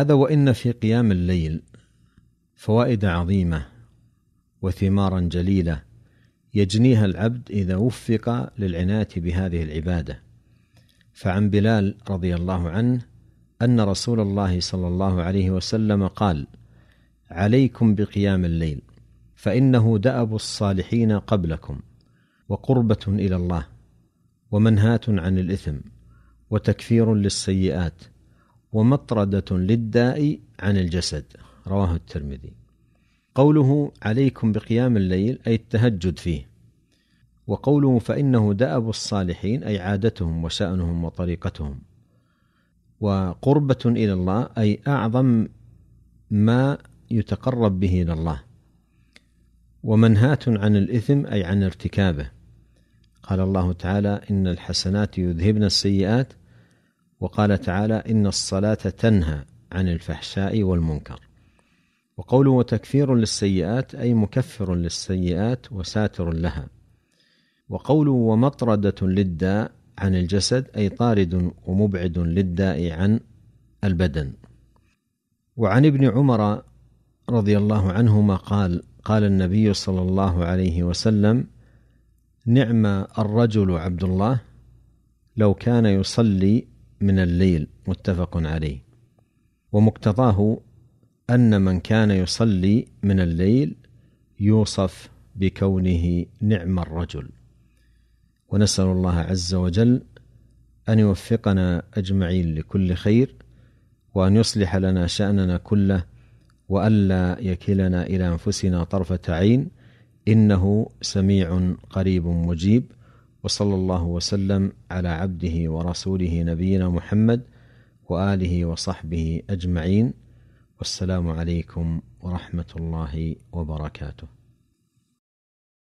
هذا وان في قيام الليل فوائد عظيمه وثمارا جليله يجنيها العبد اذا وفق للعنايه بهذه العباده فعن بلال رضي الله عنه ان رسول الله صلى الله عليه وسلم قال عليكم بقيام الليل فانه داب الصالحين قبلكم وقربه الى الله ومنهاه عن الاثم وتكفير للسيئات ومطردة للداء عن الجسد رواه الترمذي قوله عليكم بقيام الليل أي التهجد فيه وقوله فإنه دأب الصالحين أي عادتهم وشأنهم وطريقتهم وقربة إلى الله أي أعظم ما يتقرب به إلى الله ومنهاة عن الإثم أي عن ارتكابه قال الله تعالى إن الحسنات يذهبن السيئات وقال تعالى ان الصلاه تنهى عن الفحشاء والمنكر وقوله وتكفير للسيئات اي مكفر للسيئات وساتر لها وقوله ومطرده للداء عن الجسد اي طارد ومبعد للداء عن البدن وعن ابن عمر رضي الله عنهما قال قال النبي صلى الله عليه وسلم نعم الرجل عبد الله لو كان يصلي من الليل متفق عليه ومقتضاه ان من كان يصلي من الليل يوصف بكونه نعم الرجل ونسال الله عز وجل ان يوفقنا اجمعين لكل خير وان يصلح لنا شاننا كله والا يكلنا الى انفسنا طرفه عين انه سميع قريب مجيب وصلى الله وسلم على عبده ورسوله نبينا محمد واله وصحبه اجمعين والسلام عليكم ورحمه الله وبركاته